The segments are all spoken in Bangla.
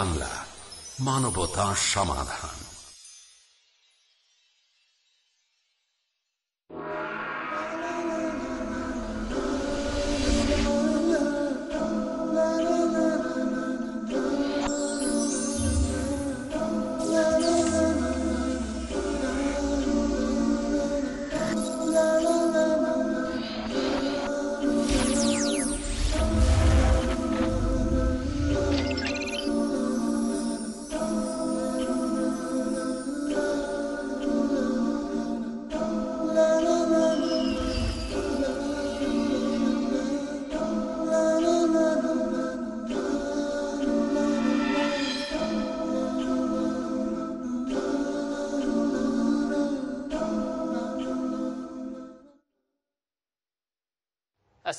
বাংলা মানবতা সমাধান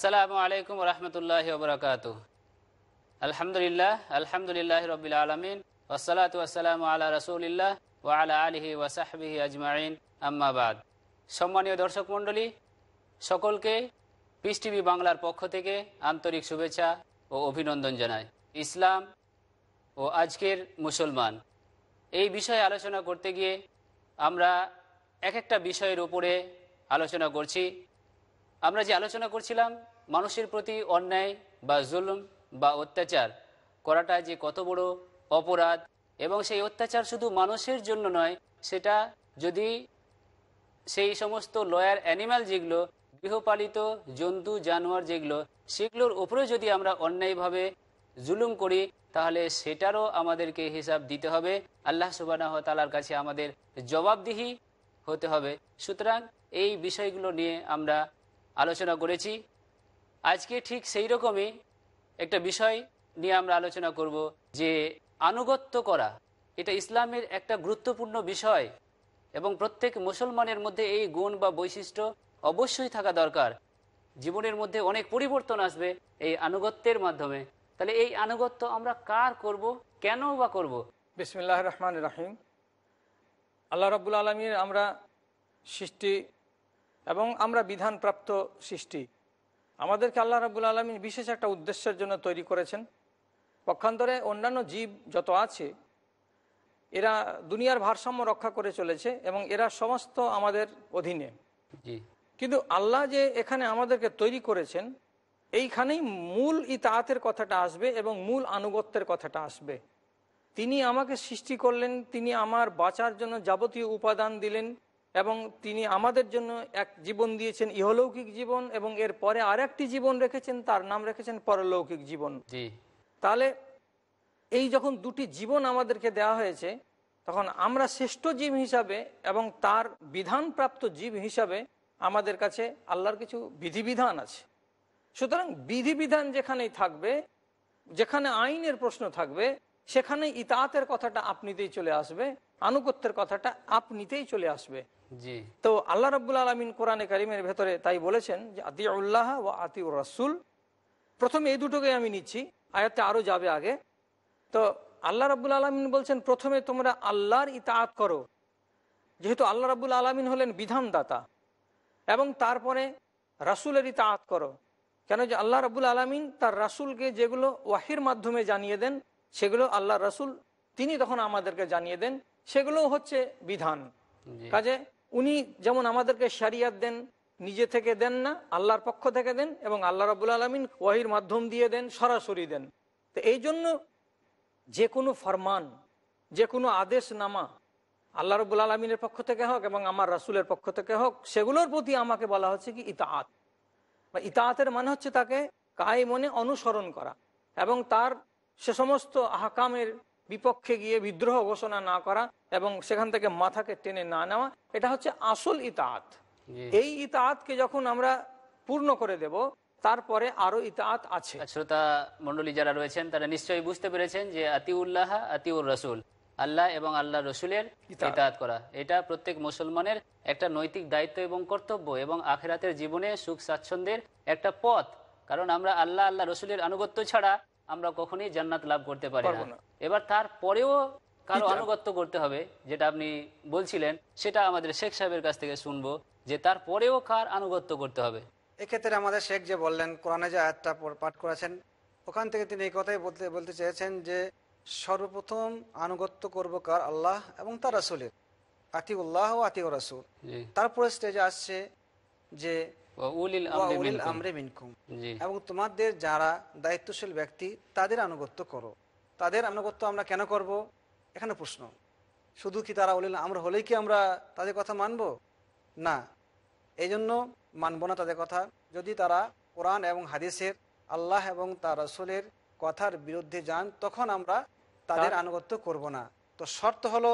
আসসালামু আলাইকুম রহমতুল্লাহ ববরকাত আলহামদুলিল্লাহ আলহামদুলিল্লাহ রবিল আলমিন ওসালাত ওসালাম আল্লাহ রসুলিল্লাহ ও আলা আলহি ওয়াসাহবিহি আজমাইন আম্মাবাদ সম্মানীয় দর্শক মণ্ডলী সকলকে পিস টিভি বাংলার পক্ষ থেকে আন্তরিক শুভেচ্ছা ও অভিনন্দন জানায় ইসলাম ও আজকের মুসলমান এই বিষয়ে আলোচনা করতে গিয়ে আমরা এক একটা বিষয়ের উপরে আলোচনা করছি আমরা যে আলোচনা করছিলাম মানুষের প্রতি অন্যায় বা জুলুম বা অত্যাচার করাটা যে কত বড় অপরাধ এবং সেই অত্যাচার শুধু মানুষের জন্য নয় সেটা যদি সেই সমস্ত লয়ার অ্যানিম্যাল যেগুলো গৃহপালিত জন্তু জানোয়ার যেগুলো সেগুলোর উপরে যদি আমরা অন্যায়ভাবে জুলুম করি তাহলে সেটারও আমাদেরকে হিসাব দিতে হবে আল্লাহ সুবাহ তালার কাছে আমাদের জবাবদিহি হতে হবে সুতরাং এই বিষয়গুলো নিয়ে আমরা আলোচনা করেছি আজকে ঠিক সেই রকমই একটা বিষয় নিয়ে আমরা আলোচনা করব যে আনুগত্য করা এটা ইসলামের একটা গুরুত্বপূর্ণ বিষয় এবং প্রত্যেক মুসলমানের মধ্যে এই গুণ বা বৈশিষ্ট্য অবশ্যই থাকা দরকার জীবনের মধ্যে অনেক পরিবর্তন আসবে এই আনুগত্যের মাধ্যমে তাহলে এই আনুগত্য আমরা কার করব কেন বা করব বিসমুল্লাহ রহমান রাহিম আল্লাহ রবুল আলমীর আমরা সৃষ্টি এবং আমরা বিধানপ্রাপ্ত সৃষ্টি আমাদেরকে আল্লাহ রাবুল আলমী বিশেষ একটা উদ্দেশ্যের জন্য তৈরি করেছেন পক্ষান্তরে অন্যান্য জীব যত আছে এরা দুনিয়ার ভারসাম্য রক্ষা করে চলেছে এবং এরা সমস্ত আমাদের অধীনে কিন্তু আল্লাহ যে এখানে আমাদেরকে তৈরি করেছেন এইখানেই মূল ইতাহাতের কথাটা আসবে এবং মূল আনুগত্যের কথাটা আসবে তিনি আমাকে সৃষ্টি করলেন তিনি আমার বাঁচার জন্য যাবতীয় উপাদান দিলেন এবং তিনি আমাদের জন্য এক জীবন দিয়েছেন ইহলৌকিক জীবন এবং এর পরে আর একটি জীবন রেখেছেন তার নাম রেখেছেন পরলৌকিক জীবন তাহলে এই যখন দুটি জীবন আমাদেরকে দেয়া হয়েছে তখন আমরা শ্রেষ্ঠ জীব হিসাবে এবং তার বিধানপ্রাপ্ত জীব হিসাবে আমাদের কাছে আল্লাহর কিছু বিধিবিধান আছে সুতরাং বিধিবিধান যেখানেই থাকবে যেখানে আইনের প্রশ্ন থাকবে সেখানে ইতাতের কথাটা আপনিতেই চলে আসবে আনুগত্যের কথাটা আপ নিতেই চলে আসবে জি তো আল্লাহ রব্বুল আলমিন কোরআনে কারিমের ভেতরে তাই বলেছেন যে আদি উল্লাহ ও আতি রাসুল প্রথমে এই দুটোকে আমি নিচ্ছি আয়াতে আরও যাবে আগে তো আল্লাহ রাবুল আলমিন বলছেন প্রথমে তোমরা আল্লাহর ইতাহাত করো যেহেতু আল্লাহ রাবুল আলমিন হলেন বিধানদাতা এবং তারপরে রাসুলের ইতাহাত করো কেন যে আল্লাহ রাবুল আলমিন তার রাসুলকে যেগুলো ওয়াহির মাধ্যমে জানিয়ে দেন সেগুলো আল্লাহ রাসুল তিনি তখন আমাদেরকে জানিয়ে দেন সেগুলো হচ্ছে বিধান কাজে উনি যেমন আমাদেরকে সারিয়াত দেন নিজে থেকে দেন না আল্লাহর পক্ষ থেকে দেন এবং আল্লাহ রাবুল আলমিন ওয়াহির মাধ্যম দিয়ে দেন সরাসরি দেন তো এই জন্য যে কোনো ফরমান যে কোনো নামা আল্লাহ রবুল আলমিনের পক্ষ থেকে হোক এবং আমার রাসুলের পক্ষ থেকে হোক সেগুলোর প্রতি আমাকে বলা হচ্ছে কি ইতাহাত বা ইতাহাতের মানে হচ্ছে তাকে কায় মনে অনুসরণ করা এবং তার সে সমস্ত আহকামের বিপক্ষে গিয়ে বিদ্রোহ ঘোষণা না করা এবং সেখান থেকে মাথাকে টেনে না নেওয়া এটা হচ্ছে আসল ইতাহাত এই ইতাহাতকে যখন আমরা পূর্ণ করে দেব তারপরে আরো ইতাহাত আছে শ্রোতা মন্ডলী যারা রয়েছেন তারা নিশ্চয়ই বুঝতে পেরেছেন যে আতিউল্লাহ আতিউর রসুল আল্লাহ এবং আল্লাহ রসুলের ইতাহাত করা এটা প্রত্যেক মুসলমানের একটা নৈতিক দায়িত্ব এবং কর্তব্য এবং আখেরাতের জীবনে সুখ স্বাচ্ছন্দ্যের একটা পথ কারণ আমরা আল্লাহ আল্লাহ রসুলের আনুগত্য ছাড়া আমরা কখনই জান্নাত লাভ করতে পারি না এবার তার পরেও কারো আনুগত্য করতে হবে যেটা আপনি বলছিলেন সেটা আমাদের শেখ সাহেবের কাছ থেকে শুনবো যে তার পরেও কার আনুগত্য করতে হবে এক্ষেত্রে আমাদের শেখ যে বললেন কোরআনে যে আয়াতটা পাঠ করেছেন ওখান থেকে তিনি এই কথাই বলতে বলতে চেয়েছেন যে সর্বপ্রথম আনুগত্য করবো কার আল্লাহ এবং তার রাসুলের আতি উল্লাহ ও আতিউ রাসুল তারপরে স্টেজে আসছে যে এবং তোমাদের যারা দায়িত্বশীল ব্যক্তি তাদের আনুগত্য করো তাদের আনুগত্য আমরা কেন করব এখানে প্রশ্ন শুধু কি তারা উলিল আমর হলেই কি আমরা তাদের কথা মানব না এই জন্য মানবো না তাদের কথা যদি তারা কোরআন এবং হাদিসের আল্লাহ এবং তার রসুলের কথার বিরুদ্ধে যান তখন আমরা তাদের আনুগত্য করব না তো শর্ত হলো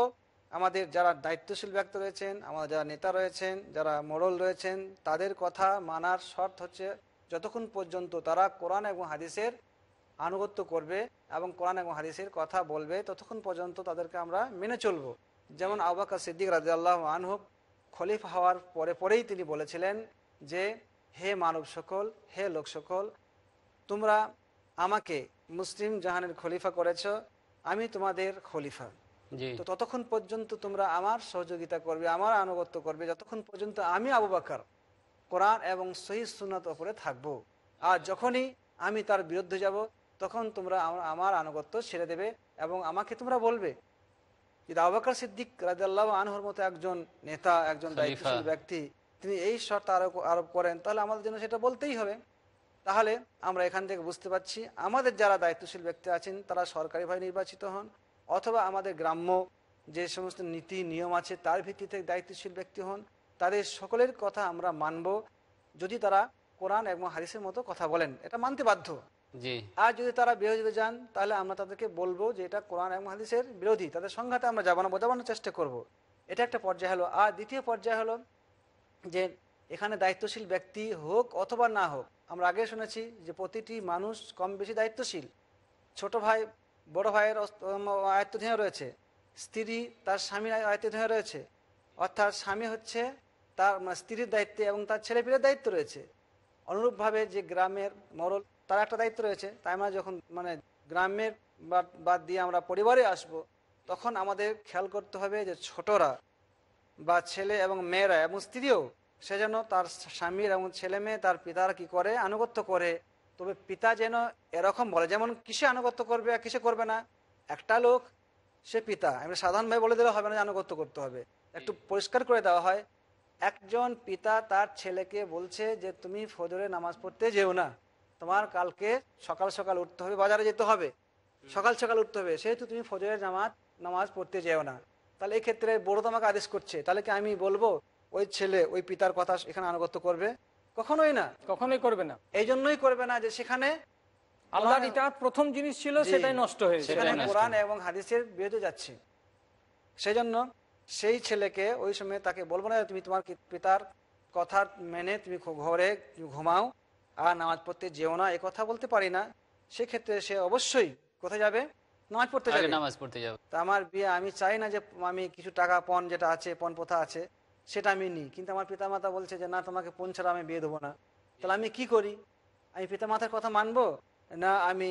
আমাদের যারা দায়িত্বশীল ব্যক্তি রয়েছেন আমাদের যারা নেতা রয়েছেন যারা মোড়ল রয়েছেন তাদের কথা মানার শর্ত হচ্ছে যতক্ষণ পর্যন্ত তারা কোরআন এবং হাদিসের আনুগত্য করবে এবং কোরআন এবং হাদিসের কথা বলবে ততক্ষণ পর্যন্ত তাদেরকে আমরা মেনে চলব যেমন আবাকা সিদ্দিক রাজি আল্লাহ আনহুক খলিফ হওয়ার পরে পরেই তিনি বলেছিলেন যে হে মানব সকল হে লোক সকল তোমরা আমাকে মুসলিম জাহানের খলিফা করেছ আমি তোমাদের খলিফা তো ততক্ষণ পর্যন্ত তোমরা আমার সহযোগিতা করবে আমার আনুগত্য করবে যতক্ষণ পর্যন্ত আমি আবু বাকর কোরআন এবং শহীদ সুনাত ওপরে থাকবো আর যখনই আমি তার বিরুদ্ধে যাব তখন তোমরা আমার আনুগত্য ছেড়ে দেবে এবং আমাকে তোমরা বলবে যে আবাকর সিদ্দিক রাজাল্লাহ আনহর মতো একজন নেতা একজন দায়িত্বশীল ব্যক্তি তিনি এই শর্ত আরোপ আরোপ করেন তাহলে আমাদের জন্য সেটা বলতেই হবে তাহলে আমরা এখান থেকে বুঝতে পারছি আমাদের যারা দায়িত্বশীল ব্যক্তি আছেন তারা সরকারিভাবে নির্বাচিত হন অথবা আমাদের গ্রাম্য যে সমস্ত নীতি নিয়ম আছে তার ভিত্তিতে দায়িত্বশীল ব্যক্তি হন তাদের সকলের কথা আমরা মানব যদি তারা কোরআন এবং হারিসের মতো কথা বলেন এটা মানতে বাধ্য আর যদি তারা বিরোধীতে যান তাহলে আমরা তাদেরকে বলবো যে এটা কোরআন এবং হাদিসের বিরোধী তাদের সংঘাতে আমরা না বোঝাবানোর চেষ্টা করব। এটা একটা পর্যায় হলো আর দ্বিতীয় পর্যায় হলো যে এখানে দায়িত্বশীল ব্যক্তি হোক অথবা না হোক আমরা আগে শুনেছি যে প্রতিটি মানুষ কম বেশি দায়িত্বশীল ছোট ভাই বড় ভাইয়ের আয়ত্তধীন রয়েছে স্ত্রী তার স্বামীর আয়ত্তধীন রয়েছে অর্থাৎ স্বামী হচ্ছে তার মানে স্ত্রীর দায়িত্বে এবং তার ছেলেপিলের দায়িত্ব রয়েছে অনুরূপভাবে যে গ্রামের মরল তার একটা দায়িত্ব রয়েছে তাই আমরা যখন মানে গ্রামের বাদ দিয়ে আমরা পরিবারে আসব। তখন আমাদের খেয়াল করতে হবে যে ছোটরা বা ছেলে এবং মেয়েরা এবং স্ত্রীও সে যেন তার স্বামীর এবং ছেলে মেয়ে তার পিতারা কি করে আনুগত্য করে তবে পিতা যেন এরকম বলে যেমন কিসে আনুগত্য করবে আর কিসে করবে না একটা লোক সে পিতা আমরা সাধারণভাবে বলে দিলে হবে না যে আনুগত্য করতে হবে একটু পরিষ্কার করে দেওয়া হয় একজন পিতা তার ছেলেকে বলছে যে তুমি ফজরে নামাজ পড়তে যেও না তোমার কালকে সকাল সকাল উঠতে হবে বাজারে যেতে হবে সকাল সকাল উঠতে হবে সেহেতু তুমি ফজরের জামাত নামাজ পড়তে যেও না তাহলে এই ক্ষেত্রে বড় তোমাকে আদেশ করছে তাহলে কি আমি বলবো ওই ছেলে ওই পিতার কথা এখানে আনুগত্য করবে কখনোই না কখনোই করবে না এই জন্যই করবে না যে সেখানে আল্লাহর ইতিহাস প্রথম জিনিস ছিল সেটাই নষ্ট হয়েছে সেখানে কোরআন এবং হাদিসের বিরুদ্ধে যাচ্ছে সেই জন্য সেই ছেলেকে ওই সময় তাকে বলবো না তুমি তোমার পিতার কথা মেনে তুমি ঘরে ঘুমাও আর নামাজ পড়তে যেও না এ কথা বলতে পারি না সেক্ষেত্রে সে অবশ্যই কোথায় যাবে নামাজ পড়তে যাবে নামাজ পড়তে যাবে তা আমার বিয়ে আমি চাই না যে আমি কিছু টাকা পণ যেটা আছে পণ প্রথা আছে সেটা আমি নিই কিন্তু আমার পিতামাতা বলছে যে না তোমাকে পণ ছাড়া আমি বিয়ে দেবো না তাহলে আমি কি করি আমি পিতামাতার কথা মানবো না আমি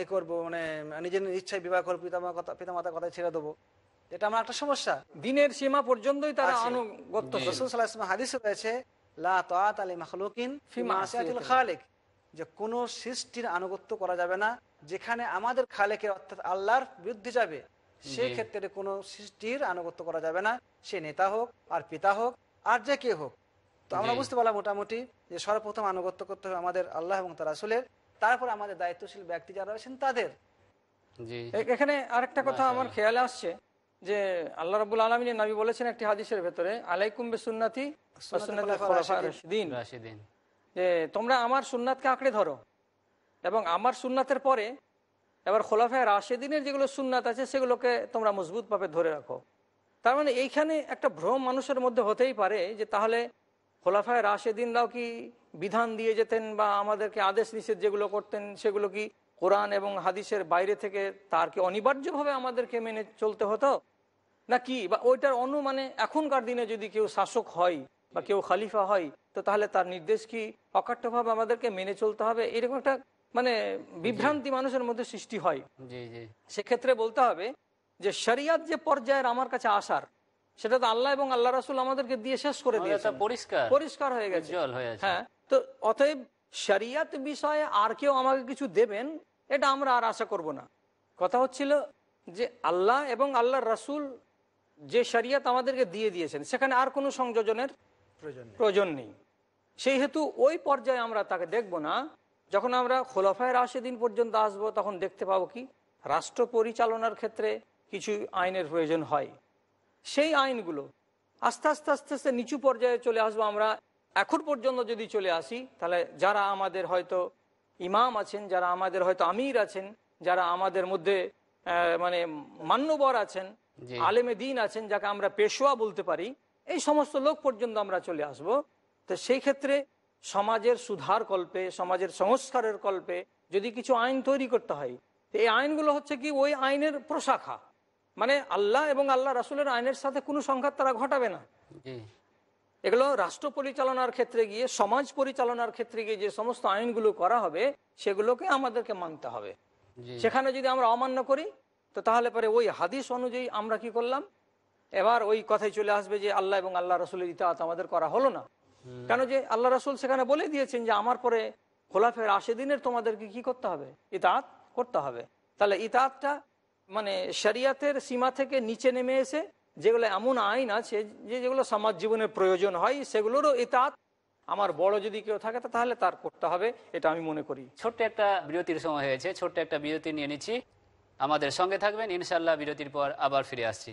এ করবো মানে নিজের ইচ্ছায় বিবাহ করবো পিতামা কথা পিতামাতার কথা ছেড়ে দেবো এটা আমার একটা সমস্যা দিনের সীমা পর্যন্তই তারা অনুগত হাদিস রয়েছে লা যে কোনো সৃষ্টির আনুগত্য করা যাবে না যেখানে আমাদের খালেকের অর্থাৎ আল্লাহর বিরুদ্ধে যাবে সেক্ষেত্রে কোনো সৃষ্টির আনুগত্য করা যাবে না সে নেতা হোক আর পিতা হোক আর যে কে হোক তো আমরা বুঝতে পারলাম মোটামুটি যে সর্বপ্রথম আনুগত্য করতে হবে আমাদের আল্লাহ এবং তার আসলের তারপর আমাদের দায়িত্বশীল ব্যক্তি যারা রয়েছেন তাদের এখানে আরেকটা কথা আমার খেয়ালে আসছে যে আল্লাহ রবুল আলমিন নাবি বলেছেন একটি হাদিসের ভেতরে আলাইকুম বে সুন্নাতি যে তোমরা আমার সুন্নাতকে আঁকড়ে ধরো এবং আমার সুন্নাতের পরে এবার খোলাফায় রাশেদিনের যেগুলো সুন্নাত আছে সেগুলোকে তোমরা মজবুতভাবে ধরে রাখো তার মানে এইখানে একটা ভ্রম মানুষের মধ্যে হতেই পারে যে তাহলে খোলাফায় রাশেদিনরাও কি বিধান দিয়ে যেতেন বা আমাদেরকে আদেশ নিষেধ যেগুলো করতেন সেগুলো কি কোরআন এবং হাদিসের বাইরে থেকে তার কি অনিবার্যভাবে আমাদেরকে মেনে চলতে হতো না কি বা ওইটার অনুমানে এখনকার দিনে যদি কেউ শাসক হয় বা কেউ খালিফা হয় তো তাহলে তার নির্দেশ কি অকাট্যভাবে আমাদেরকে মেনে চলতে হবে এরকম একটা মানে বিভ্রান্তি মানুষের মধ্যে সৃষ্টি হয় সেক্ষেত্রে বলতে হবে যে শরিয়াত যে পর্যায়ের আমার কাছে আসার সেটা তো আল্লাহ এবং আল্লাহ রাসুল আমাদেরকে দিয়ে শেষ করে দিয়েছে পরিষ্কার পরিষ্কার হয়ে গেছে জল হয়ে হ্যাঁ তো অতএব শরিয়াত বিষয়ে আর কেউ আমাকে কিছু দেবেন এটা আমরা আর আশা করব না কথা হচ্ছিল যে আল্লাহ এবং আল্লাহ রাসুল যে শরিয়াত আমাদেরকে দিয়ে দিয়েছেন সেখানে আর কোনো সংযোজনের প্রয়োজন নেই সেই হেতু ওই পর্যায়ে আমরা তাকে দেখব না যখন আমরা খোলাফায় রাশেদিন পর্যন্ত আসব তখন দেখতে পাবো কি রাষ্ট্র পরিচালনার ক্ষেত্রে কিছু আইনের প্রয়োজন হয় সেই আইনগুলো আস্তে আস্তে আস্তে আস্তে নিচু পর্যায়ে চলে আসবো আমরা এখন পর্যন্ত যদি চলে আসি তাহলে যারা আমাদের হয়তো ইমাম আছেন যারা আমাদের হয়তো আমির আছেন যারা আমাদের মধ্যে মানে মান্যবর আছেন আলেমে দিন আছেন যাকে আমরা পেশোয়া বলতে পারি এই সমস্ত লোক পর্যন্ত আমরা চলে আসব তো সেই ক্ষেত্রে সমাজের সুধার কল্পে সমাজের সংস্কারের কল্পে যদি কিছু আইন তৈরি করতে হয় এই আইনগুলো হচ্ছে কি ওই আইনের প্রশাখা মানে আল্লাহ এবং আল্লাহ রাসুলের আইনের সাথে কোনো সংঘাত তারা ঘটাবে না এগুলো রাষ্ট্র পরিচালনার ক্ষেত্রে গিয়ে সমাজ পরিচালনার ক্ষেত্রে গিয়ে যে সমস্ত আইনগুলো করা হবে সেগুলোকে আমাদেরকে মানতে হবে সেখানে যদি আমরা অমান্য করি তো তাহলে পরে ওই হাদিস অনুযায়ী আমরা কি করলাম এবার ওই কথাই চলে আসবে যে আল্লাহ এবং আল্লাহ রসুলের ইতাহাত আমাদের করা হলো না কেন যে আল্লাহ রাসুল সেখানে বলে দিয়েছেন যে আমার পরে খোলাফের আশি দিনের তোমাদেরকে কি করতে হবে ইতাত করতে হবে তাহলে ইতাতটা মানে শরিয়াতের সীমা থেকে নিচে নেমে এসে যেগুলো এমন আইন আছে যে যেগুলো সমাজ জীবনের প্রয়োজন হয় সেগুলোরও ইতাত আমার বড় যদি কেউ থাকে তাহলে তার করতে হবে এটা আমি মনে করি ছোট্ট একটা বিরতির সময় হয়েছে ছোট্ট একটা বিরতি নিয়ে নিচ্ছি আমাদের সঙ্গে থাকবেন ইনশাল্লাহ বিরতির পর আবার ফিরে আসছি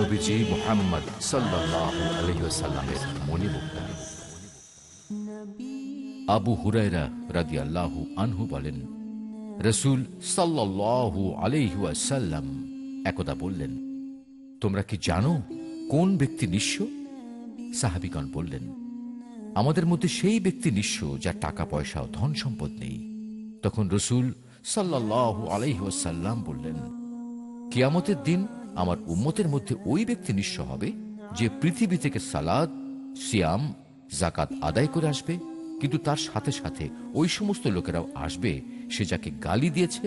আবু আল্লাহ আনহু বলেন রসুল আলহাসাল্লাম একদা বললেন তোমরা কি জানো কোন ব্যক্তি নিঃস্ব সাহাবিগণ বললেন আমাদের মধ্যে সেই ব্যক্তি নিঃস্ব যার টাকা পয়সা ও ধন সম্পদ নেই তখন রসুল সাল্লাহ আলহিহাসাল্লাম বললেন কিয়ামতের দিন আমার উম্মতের মধ্যে ওই ব্যক্তি নিঃস্ব হবে যে পৃথিবী থেকে সালাদ সিয়াম জাকাত আদায় করে আসবে কিন্তু তার সাথে সাথে ওই সমস্ত লোকেরাও আসবে সে যাকে গালি দিয়েছে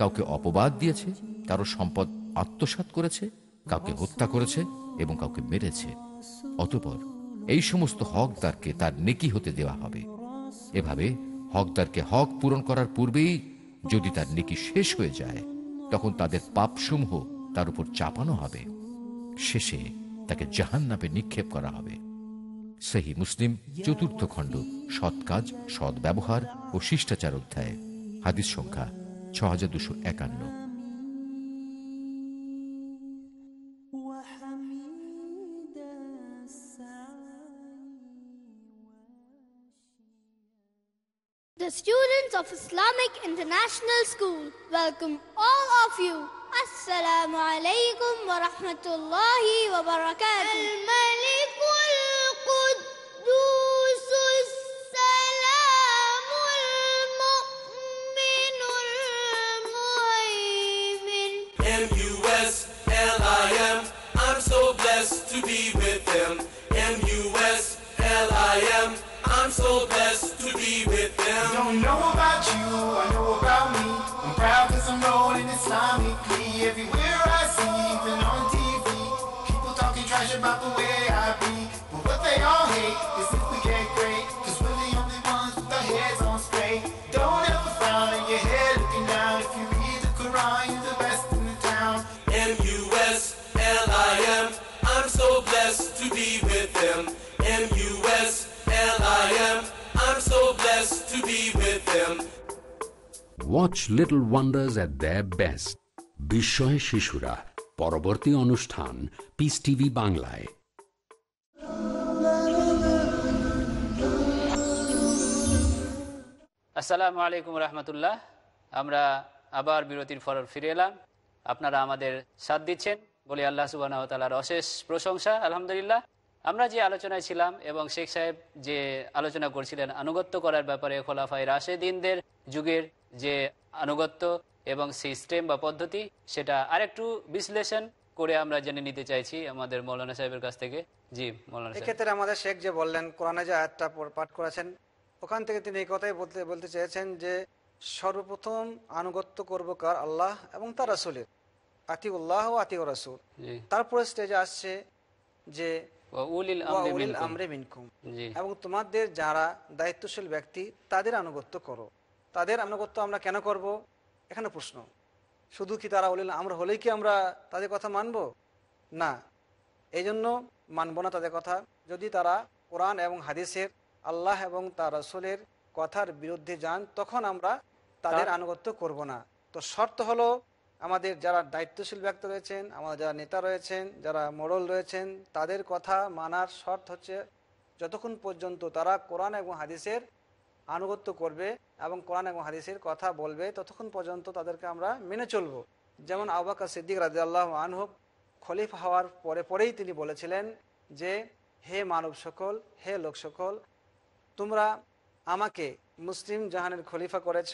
কাউকে অপবাদ দিয়েছে কারো সম্পদ আত্মসাত করেছে কাউকে হত্যা করেছে এবং কাউকে মেরেছে অতপর এই সমস্ত হকদারকে তার নেকি হতে দেওয়া হবে এভাবে হকদারকে হক পূরণ করার পূর্বেই যদি তার নেকি শেষ হয়ে যায় তখন তাদের পাপসমূহ তার উপর চাপানো হবে শেষে তাকে জাহান্নাবে নিক্ষেপ করা হবে সেহি মুসলিম চতুর্থ খণ্ড সৎ কাজ সৎ ব্যবহার ও শিষ্টাচার অধ্যায় হাদিস সংখ্যা ছ দুশো একান্ন The students of Islamic International School welcome all of you السلام عليكم ورحمة الله وبركاته الملك everywhere I see, even on TV. People talking trash about the way I be. But what they all hate is if we get great. Cause we're the only ones with our heads on straight. Don't ever frown your head looking down. If you read the Quran, you're the best in the town. M-U-S-L-I-M. I'm so blessed to be with them. M-U-S-L-I-M. I'm so blessed to be with them. Watch Little Wonders at their best. বিস্ময় শিশুরা পরবর্তী অনুষ্ঠান পিস টিভি বাংলায় আসসালামু আলাইকুম রহমতুল্লাহ আমরা আবার বিরতির ফল ফিরে এলাম আপনারা আমাদের সাথ দিচ্ছেন বলে আল্লাহ সুবাহ তালার অশেষ প্রশংসা আলহামদুলিল্লাহ আমরা যে আলোচনায় ছিলাম এবং শেখ সাহেব যে আলোচনা করছিলেন আনুগত্য করার ব্যাপারে খোলাফাই রাশেদিনদের যুগের যে আনুগত্য এবং সেই স্টেম বা পদ্ধতি সেটা আরেকটু বিশ্লেষণ করে আমরা জেনে নিতে চাইছি আমাদের মৌলানা সাহেবের কাছ থেকে জি মৌলানা এক্ষেত্রে আমাদের শেখ যে বললেন কোরআনে যে আয়াতটা পাঠ করেছেন ওখান থেকে তিনি এই কথাই বলতে বলতে চেয়েছেন যে সর্বপ্রথম আনুগত্য করব কার আল্লাহ এবং তার রাসুলের আতি উল্লাহ ও আতি রাসুল তারপরে স্টেজে আসছে যে আমরে এবং তোমাদের যারা দায়িত্বশীল ব্যক্তি তাদের আনুগত্য করো তাদের আনুগত্য আমরা কেন করব এখানে প্রশ্ন শুধু কি তারা হলেন আমরা হলেই কি আমরা তাদের কথা মানব না এই জন্য মানব না তাদের কথা যদি তারা কোরআন এবং হাদিসের আল্লাহ এবং তার রসুলের কথার বিরুদ্ধে যান তখন আমরা তাদের আনুগত্য করব না তো শর্ত হলো আমাদের যারা দায়িত্বশীল ব্যক্তি রয়েছেন আমাদের যারা নেতা রয়েছেন যারা মোড়ল রয়েছেন তাদের কথা মানার শর্ত হচ্ছে যতক্ষণ পর্যন্ত তারা কোরআন এবং হাদিসের আনুগত্য করবে এবং কোরআন এবং হাদিসের কথা বলবে ততক্ষণ পর্যন্ত তাদেরকে আমরা মেনে চলব যেমন আবাকা সিদ্দিক আল্লাহ আনহুক খলিফা হওয়ার পরে পরেই তিনি বলেছিলেন যে হে মানব সকল হে লোক সকল তোমরা আমাকে মুসলিম জাহানের খলিফা করেছ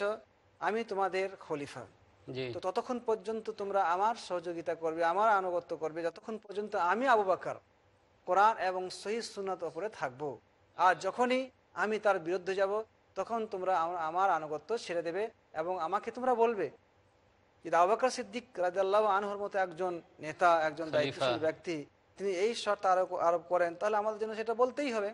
আমি তোমাদের খলিফা তো ততক্ষণ পর্যন্ত তোমরা আমার সহযোগিতা করবে আমার আনুগত্য করবে যতক্ষণ পর্যন্ত আমি আবু বাকার কোরআন এবং সহি সুনাত ওপরে থাকবো আর যখনই আমি তার বিরুদ্ধে যাব তখন তোমরা আমার আনুগত্য ছেড়ে দেবে এবং আমাকে তোমরা বলবে যে আবাকর সিদ্দিক রাজাল্লাহ আনহর মতো একজন নেতা একজন দায়িত্বশীল ব্যক্তি তিনি এই শর্ত আরোপ আরোপ করেন তাহলে আমাদের জন্য সেটা বলতেই হবে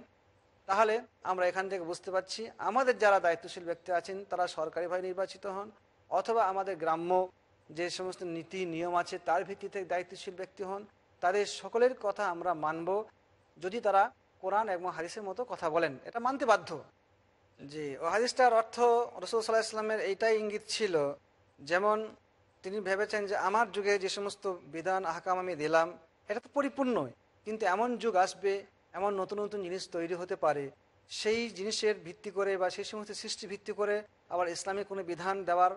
তাহলে আমরা এখান থেকে বুঝতে পারছি আমাদের যারা দায়িত্বশীল ব্যক্তি আছেন তারা সরকারিভাবে নির্বাচিত হন অথবা আমাদের গ্রাম্য যে সমস্ত নীতি নিয়ম আছে তার ভিত্তিতে দায়িত্বশীল ব্যক্তি হন তাদের সকলের কথা আমরা মানব যদি তারা কোরআন এবং হারিসের মতো কথা বলেন এটা মানতে বাধ্য জি ও হাদিসটার অর্থ রসুল সাল্লাহ ইসলামের এইটাই ইঙ্গিত ছিল যেমন তিনি ভেবেছেন যে আমার যুগে যে সমস্ত বিধান আহকাম আমি দিলাম এটা তো পরিপূর্ণই কিন্তু এমন যুগ আসবে এমন নতুন নতুন জিনিস তৈরি হতে পারে সেই জিনিসের ভিত্তি করে বা সেই সমস্ত সৃষ্টি ভিত্তি করে আবার ইসলামে কোনো বিধান দেওয়ার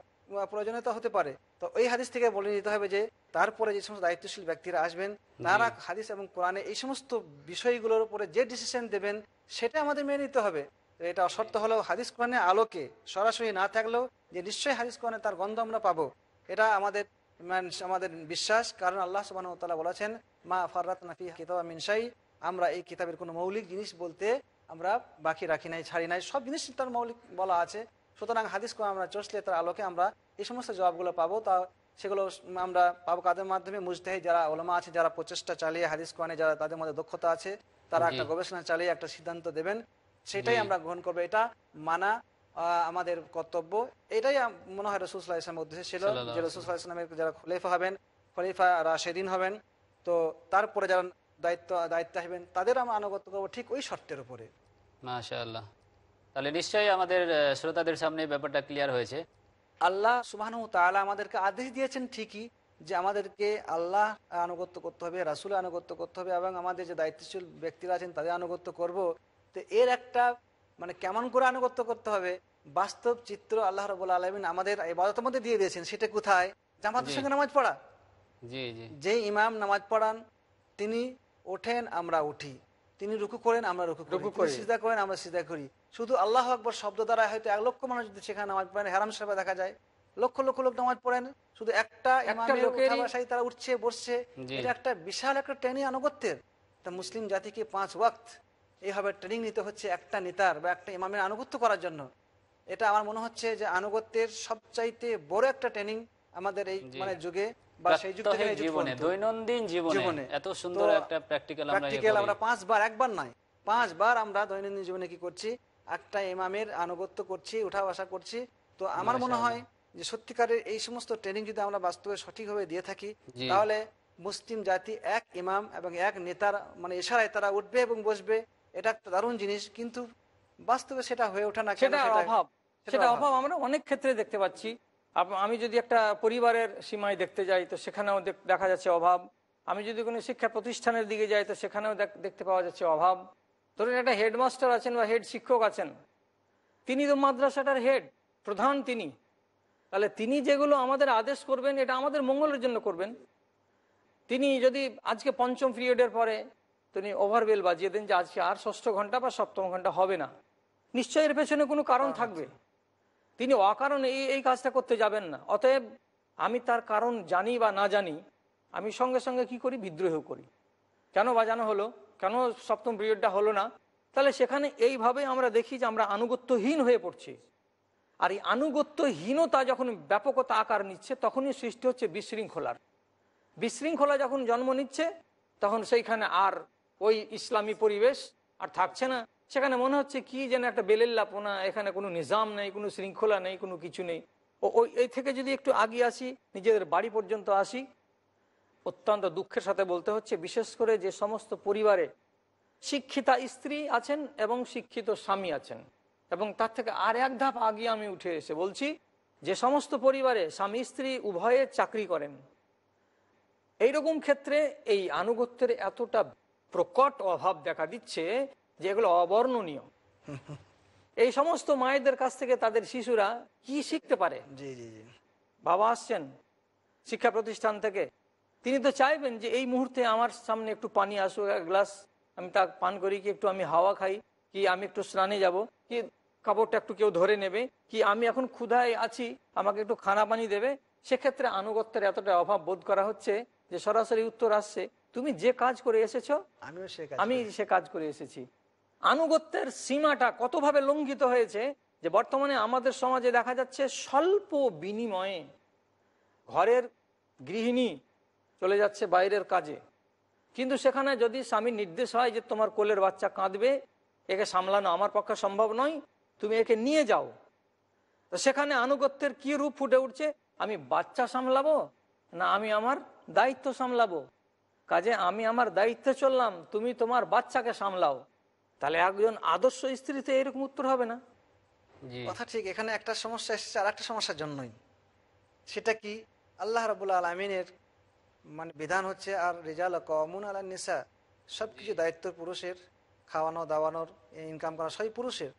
প্রয়োজনীয়তা হতে পারে তো ওই হাদিস থেকে বলে নিতে হবে যে তারপরে যে সমস্ত দায়িত্বশীল ব্যক্তিরা আসবেন তারা হাদিস এবং কোরআনে এই সমস্ত বিষয়গুলোর উপরে যে ডিসিশন দেবেন সেটা আমাদের মেনে নিতে হবে এটা অসত্য হলেও হাদিস কোরআনে আলোকে সরাসরি না থাকলেও যে নিশ্চয়ই হাদিস কোরআনে তার গন্ধ আমরা পাবো এটা আমাদের আমাদের বিশ্বাস কারণ আল্লাহ সুবাহতাল্লাহ বলেছেন মা ফাররাত নাফি কিতাব মিনসাই আমরা এই কিতাবের কোনো মৌলিক জিনিস বলতে আমরা বাকি রাখি নাই ছাড়ি নাই সব জিনিস তার মৌলিক বলা আছে সুতরাং হাদিস কোরআন আমরা চসলে তার আলোকে আমরা এই সমস্ত জবাবগুলো পাবো তা সেগুলো আমরা পাবো কাদের মাধ্যমে মুজতাহি যারা ওলামা আছে যারা প্রচেষ্টা চালিয়ে হাদিস কোয়ানে যারা তাদের মধ্যে দক্ষতা আছে তারা একটা গবেষণা চালিয়ে একটা সিদ্ধান্ত দেবেন সেটাই আমরা গ্রহণ করবো এটা মানা আমাদের কর্তব্য এটাই মনে হয় রসুল্লাহ ইসলামের উদ্দেশ্য ছিল যে রসুল্লাহ ইসলামের যারা খলিফা হবেন খলিফা রাশেদিন হবেন তো তারপরে যারা দায়িত্ব দায়িত্ব হবেন তাদের আমরা আনুগত্য করবো ঠিক ওই শর্তের উপরে মাশাল্লাহ তাহলে নিশ্চয়ই আমাদের শ্রোতাদের সামনে ব্যাপারটা ক্লিয়ার হয়েছে আল্লাহ সুবাহ তালা আমাদেরকে আদেশ দিয়েছেন ঠিকই যে আমাদেরকে আল্লাহ আনুগত্য করতে হবে রাসুল আনুগত্য করতে হবে এবং আমাদের যে দায়িত্বশীল ব্যক্তিরা আছেন তাদের আনুগত্য করব তো এর একটা মানে কেমন করে আনুগত্য করতে হবে বাস্তব চিত্র আল্লাহ রবুল্লা আলমিন আমাদের এবাদতের মধ্যে দিয়ে দিয়েছেন সেটা কোথায় জামাতের সঙ্গে নামাজ পড়া যে ইমাম নামাজ পড়ান তিনি ওঠেন আমরা উঠি তিনি রুকু করেন আমরা রুকু রুকু করি সিজা করেন আমরা সিজা করি শুধু আল্লাহ আকবর শব্দ দ্বারা হয়তো এক লক্ষ মানুষ যদি সেখানে নামাজ পড়েন হেরাম সাহেব দেখা যায় লক্ষ লক্ষ লোক নামাজ পড়েন শুধু একটা ইমামের তারা উঠছে বসছে এটা একটা বিশাল একটা ট্রেনিং আনুগত্যের তা মুসলিম জাতিকে পাঁচ ওয়াক্ত এইভাবে ট্রেনিং নিতে হচ্ছে একটা নেতার বা একটা ইমামের আনুগত্য করার জন্য এটা আমার মনে হচ্ছে যে আনুগত্যের সবচাইতে বড় একটা ট্রেনিং আমাদের এই মানে যুগে করছি করছি তো আমার মনে হয় যে সত্যিকারের এই সমস্ত ট্রেনিং যদি আমরা বাস্তবে দিয়ে থাকি তাহলে মুসলিম জাতি এক ইমাম এবং এক নেতার মানে ইশারায় তারা উঠবে এবং বসবে এটা একটা দারুণ জিনিস কিন্তু বাস্তবে সেটা হয়ে ওঠা না সেটা অভাব সেটা অভাব আমরা অনেক ক্ষেত্রে দেখতে পাচ্ছি আমি যদি একটা পরিবারের সীমায় দেখতে যাই তো সেখানেও দেখা যাচ্ছে অভাব আমি যদি কোনো শিক্ষা প্রতিষ্ঠানের দিকে যাই তো সেখানেও দেখতে পাওয়া যাচ্ছে অভাব ধরুন একটা হেডমাস্টার আছেন বা হেড শিক্ষক আছেন তিনি তো মাদ্রাসাটার হেড প্রধান তিনি তাহলে তিনি যেগুলো আমাদের আদেশ করবেন এটা আমাদের মঙ্গলের জন্য করবেন তিনি যদি আজকে পঞ্চম পিরিয়ডের পরে তিনি ওভারবেল বাজিয়ে দেন যে আজকে আর ষষ্ঠ ঘন্টা বা সপ্তম ঘন্টা হবে না নিশ্চয় এর পেছনে কোনো কারণ আচ্ছা। থাকবে তিনি অকারণে এই এই কাজটা করতে যাবেন না অতএব আমি তার কারণ জানি বা না জানি আমি সঙ্গে সঙ্গে কি করি বিদ্রোহ করি কেন বাজানো হলো কেন সপ্তম পিরিয়ডটা হলো না তাহলে সেখানে এইভাবে আমরা দেখি যে আমরা আনুগত্যহীন হয়ে পড়ছি আর এই আনুগত্যহীনতা যখন ব্যাপকতা আকার নিচ্ছে তখনই সৃষ্টি হচ্ছে বিশৃঙ্খলার বিশৃঙ্খলা যখন জন্ম নিচ্ছে তখন সেইখানে আর ওই ইসলামী পরিবেশ আর থাকছে না সেখানে মনে হচ্ছে কি যেন একটা বেলেল্লাপনা এখানে কোনো নিজাম নেই কোনো শৃঙ্খলা নেই কোনো কিছু নেই ও ওই এই থেকে যদি একটু আগিয়ে আসি নিজেদের বাড়ি পর্যন্ত আসি অত্যন্ত দুঃখের সাথে বলতে হচ্ছে বিশেষ করে যে সমস্ত পরিবারে শিক্ষিতা স্ত্রী আছেন এবং শিক্ষিত স্বামী আছেন এবং তার থেকে আর এক ধাপ আগে আমি উঠে এসে বলছি যে সমস্ত পরিবারে স্বামী স্ত্রী উভয়ে চাকরি করেন এইরকম ক্ষেত্রে এই আনুগত্যের এতটা প্রকট অভাব দেখা দিচ্ছে যেগুলো অবর্ণনীয় এই সমস্ত মায়েদের কাছ থেকে তাদের শিশুরা কি শিখতে পারে বাবা আসছেন শিক্ষা প্রতিষ্ঠান থেকে তিনি তো চাইবেন যে এই মুহূর্তে আমার সামনে একটু পানি আসুক এক গ্লাস আমি তা পান করি কি একটু আমি হাওয়া খাই কি আমি একটু স্নানে যাব কি কাপড়টা একটু কেউ ধরে নেবে কি আমি এখন ক্ষুধায় আছি আমাকে একটু খানা পানি দেবে সেক্ষেত্রে আনুগত্যের এতটা অভাব বোধ করা হচ্ছে যে সরাসরি উত্তর আসছে তুমি যে কাজ করে এসেছ আমি সে কাজ করে এসেছি আনুগত্যের সীমাটা কতভাবে লঙ্ঘিত হয়েছে যে বর্তমানে আমাদের সমাজে দেখা যাচ্ছে স্বল্প বিনিময়ে ঘরের গৃহিণী চলে যাচ্ছে বাইরের কাজে কিন্তু সেখানে যদি স্বামীর নির্দেশ হয় যে তোমার কোলের বাচ্চা কাঁদবে একে সামলানো আমার পক্ষে সম্ভব নয় তুমি একে নিয়ে যাও তো সেখানে আনুগত্যের কি রূপ ফুটে উঠছে আমি বাচ্চা সামলাবো না আমি আমার দায়িত্ব সামলাবো কাজে আমি আমার দায়িত্বে চললাম তুমি তোমার বাচ্চাকে সামলাও তাহলে একজন আদর্শ স্ত্রীতে এরকম উত্তর হবে না কথা ঠিক এখানে একটা সমস্যা এসেছে আর একটা সমস্যার জন্যই সেটা কি আল্লাহ রবুল আলমিনের মানে বিধান হচ্ছে আর রেজাল কমুন আল্লাহ নেশা সব কিছু দায়িত্ব পুরুষের খাওয়ানো দাওয়ানোর ইনকাম করা সবই পুরুষের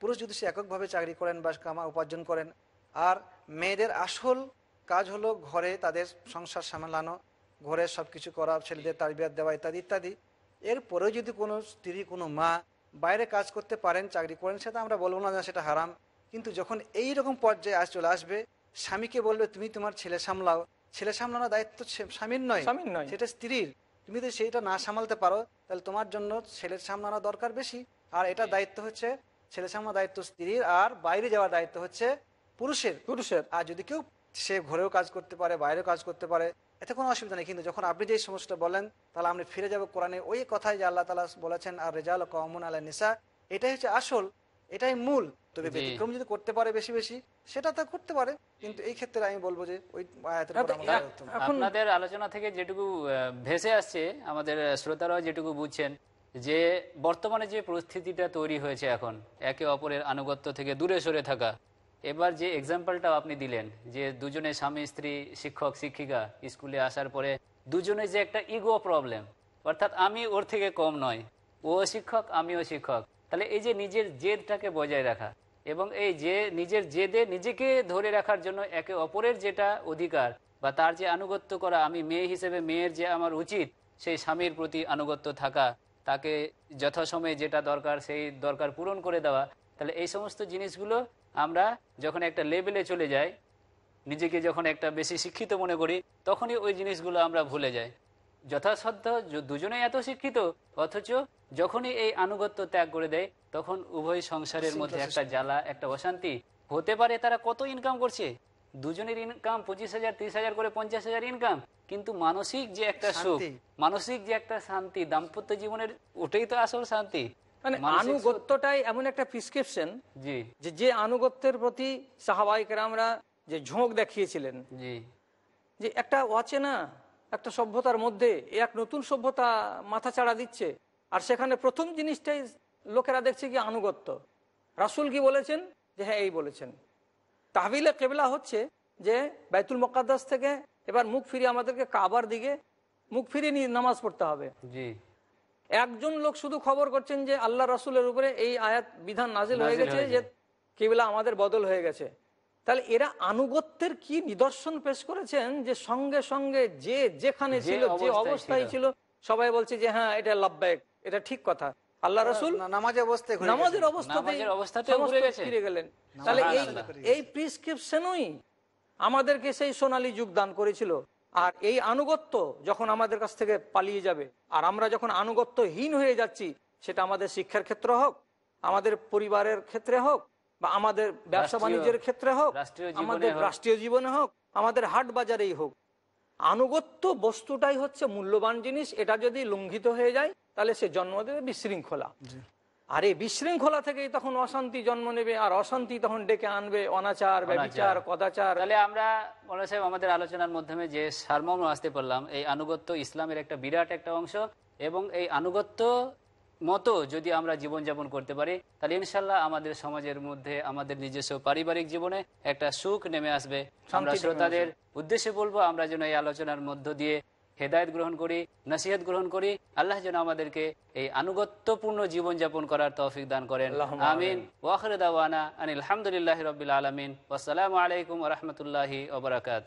পুরুষ যদি সে এককভাবে চাকরি করেন বা কামা উপার্জন করেন আর মেয়েদের আসল কাজ হলো ঘরে তাদের সংসার সামলানো ঘরের সব কিছু করা ছেলেদের তারবিয়াত দেওয়া ইত্যাদি ইত্যাদি এরপরেও যদি কোনো স্ত্রী কোনো মা বাইরে কাজ করতে পারেন চাকরি করেন সেটা আমরা বলবো না সেটা হারাম কিন্তু যখন এই রকম পর্যায়ে আজ চলে আসবে স্বামীকে বলবে তুমি তোমার ছেলে সামলাও ছেলে সামলানোর দায়িত্ব স্বামীর নয় স্বামীর নয় সেটা স্ত্রীর তুমি যদি সেইটা না সামলাতে পারো তাহলে তোমার জন্য ছেলের সামলানো দরকার বেশি আর এটা দায়িত্ব হচ্ছে ছেলে সামলানোর দায়িত্ব স্ত্রীর আর বাইরে যাওয়ার দায়িত্ব হচ্ছে পুরুষের পুরুষের আর যদি কেউ সে ঘরেও কাজ করতে পারে বাইরেও কাজ করতে পারে এতে কোনো অসুবিধা নেই কিন্তু যখন আপনি যে সমস্যাটা বলেন তাহলে আপনি ফিরে যাবো কোরআনে ওই কথাই যে আল্লাহ তালা বলেছেন আর রেজাল কমন আল্লাহ নিসা এটাই হচ্ছে আসল এটাই মূল তবে ব্যতিক্রম যদি করতে পারে বেশি বেশি সেটা তো করতে পারে কিন্তু এই ক্ষেত্রে আমি বলবো যে ওই আপনাদের আলোচনা থেকে যেটুকু ভেসে আসছে আমাদের শ্রোতারাও যেটুকু বুঝছেন যে বর্তমানে যে পরিস্থিতিটা তৈরি হয়েছে এখন একে অপরের আনুগত্য থেকে দূরে সরে থাকা এবার যে এক্সাম্পলটাও আপনি দিলেন যে দুজনে স্বামী স্ত্রী শিক্ষক শিক্ষিকা স্কুলে আসার পরে দুজনে যে একটা ইগো প্রবলেম অর্থাৎ আমি ওর থেকে কম নয় ও শিক্ষক আমিও শিক্ষক তাহলে এই যে নিজের জেদটাকে বজায় রাখা এবং এই যে নিজের জেদে নিজেকে ধরে রাখার জন্য একে অপরের যেটা অধিকার বা তার যে আনুগত্য করা আমি মেয়ে হিসেবে মেয়ের যে আমার উচিত সেই স্বামীর প্রতি আনুগত্য থাকা তাকে যথাসময়ে যেটা দরকার সেই দরকার পূরণ করে দেওয়া তাহলে এই সমস্ত জিনিসগুলো আমরা যখন একটা লেভেলে চলে যাই নিজেকে যখন একটা বেশি শিক্ষিত মনে করি তখনই ওই জিনিসগুলো আমরা ভুলে যাই যথাসাধ্য দুজনেই এত শিক্ষিত অথচ যখনই এই আনুগত্য ত্যাগ করে দেয় তখন উভয় সংসারের মধ্যে একটা জ্বালা একটা অশান্তি হতে পারে তারা কত ইনকাম করছে দুজনের ইনকাম পঁচিশ হাজার তিরিশ হাজার করে পঞ্চাশ হাজার ইনকাম কিন্তু মানসিক যে একটা সুখ মানসিক যে একটা শান্তি দাম্পত্য জীবনের ওটাই তো আসল শান্তি মানে আনুগত্যটাই এমন একটা প্রিসক্রিপশন যে যে আনুগত্যের প্রতি সাহাবাহিকেরা আমরা যে ঝোঁক দেখিয়েছিলেন যে একটা অচেনা একটা সভ্যতার মধ্যে এক নতুন সভ্যতা মাথা চাড়া দিচ্ছে আর সেখানে প্রথম জিনিসটাই লোকেরা দেখছে কি আনুগত্য রাসুল কি বলেছেন যে হ্যাঁ এই বলেছেন তাহবিলে কেবলা হচ্ছে যে বাইতুল মকাদ্দাস থেকে এবার মুখ ফিরিয়ে আমাদেরকে কাবার দিকে মুখ ফিরিয়ে নিয়ে নামাজ পড়তে হবে একজন লোক শুধু খবর করছেন যে আল্লাহ রসুলের উপরে এই আয়াত বিধান নাজিল হয়ে গেছে যে কেবলা আমাদের বদল হয়ে গেছে তাহলে এরা আনুগত্যের কি নিদর্শন পেশ করেছেন যে সঙ্গে সঙ্গে যে যেখানে ছিল যে অবস্থায় ছিল সবাই বলছে যে হ্যাঁ এটা লাভবায়ক এটা ঠিক কথা আল্লাহ রসুল নামাজের অবস্থায় নামাজের অবস্থাতে এই প্রিসক্রিপশনই আমাদেরকে সেই সোনালী যোগদান করেছিল আর এই আনুগত্য যখন আমাদের কাছ থেকে পালিয়ে যাবে আর আমরা যখন আনুগত্যহীন হয়ে যাচ্ছি সেটা আমাদের শিক্ষার ক্ষেত্র হোক আমাদের পরিবারের ক্ষেত্রে হোক বা আমাদের ব্যবসা বাণিজ্যের ক্ষেত্রে হোক আমাদের রাষ্ট্রীয় জীবনে হোক আমাদের হাট বাজারেই হোক আনুগত্য বস্তুটাই হচ্ছে মূল্যবান জিনিস এটা যদি লঙ্ঘিত হয়ে যায় তাহলে সে জন্ম দেবে বিশৃঙ্খলা আর এই বিশৃঙ্খলা থেকে তখন অশান্তি জন্ম নেবে আর অশান্তি তখন ডেকে আনবে অনাচার ব্যবচার কদাচার তাহলে আমরা মৌলানা সাহেব আমাদের আলোচনার মাধ্যমে যে সারমর্ম আসতে পারলাম এই আনুগত্য ইসলামের একটা বিরাট একটা অংশ এবং এই আনুগত্য মতো যদি আমরা জীবন জীবনযাপন করতে পারি তাহলে ইনশাল্লাহ আমাদের সমাজের মধ্যে আমাদের নিজস্ব পারিবারিক জীবনে একটা সুখ নেমে আসবে আমরা শ্রোতাদের উদ্দেশ্যে বলবো আমরা যেন এই আলোচনার মধ্য দিয়ে হেদায়ত গ্রহণ করি নসিহত গ্রহণ করি আল্লাহ যেন আমাদেরকে এই আনুগত্যপূর্ণ জীবনযাপন করার তৌফিক দান করেন আমিন ওয়াখরুদ্দানা আনিল আলহামদুলিল্লাহ রবিল আলমিন আসসালামু আলাইকুম রহমতুল্লাহি ওবরাকাত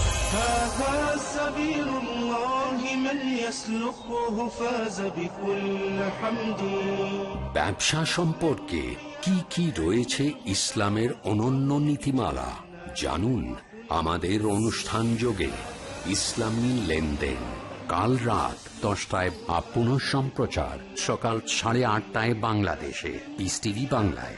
هذا سبيل الله من فاز بكل حمد ব্যবসা সম্পর্কে কি কি রয়েছে ইসলামের অনন্য নীতিমালা জানুন আমাদের অনুষ্ঠান যোগে ইসলামী লেনদেন কাল রাত দশটায় আপন সম্প্রচার সকাল সাড়ে আটটায় বাংলাদেশে পিস বাংলায়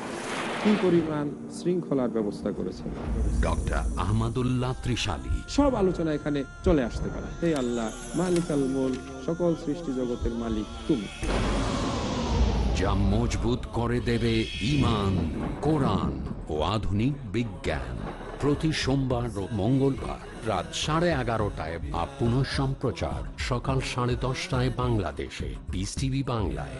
কি যা মজবুত করে দেবে ইমান কোরআন ও আধুনিক বিজ্ঞান প্রতি সোমবার ও মঙ্গলবার রাত সাড়ে এগারোটায় বা পুনঃ সম্প্রচার সকাল সাড়ে দশটায় বাংলাদেশে বিস টিভি বাংলায়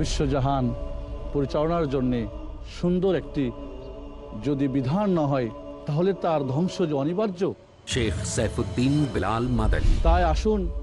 বিশ্বজাহান পরিচালনার জন্যে সুন্দর একটি যদি বিধান না হয় তাহলে তার ধ্বংস যে অনিবার্য শেখ সাইফুদ্দিন বিলাল মাদানী তাই আসুন